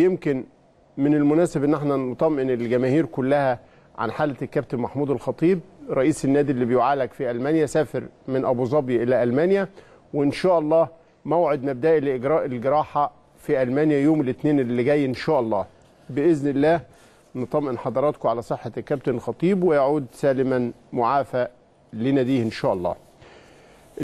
يمكن من المناسب ان احنا نطمئن الجماهير كلها عن حاله الكابتن محمود الخطيب رئيس النادي اللي بيعالج في المانيا سافر من ابو ظبي الى المانيا وان شاء الله موعد مبدئي لاجراء الجراحه في المانيا يوم الاثنين اللي جاي ان شاء الله باذن الله نطمئن حضراتكم على صحه الكابتن الخطيب ويعود سالما معافى لناديه ان شاء الله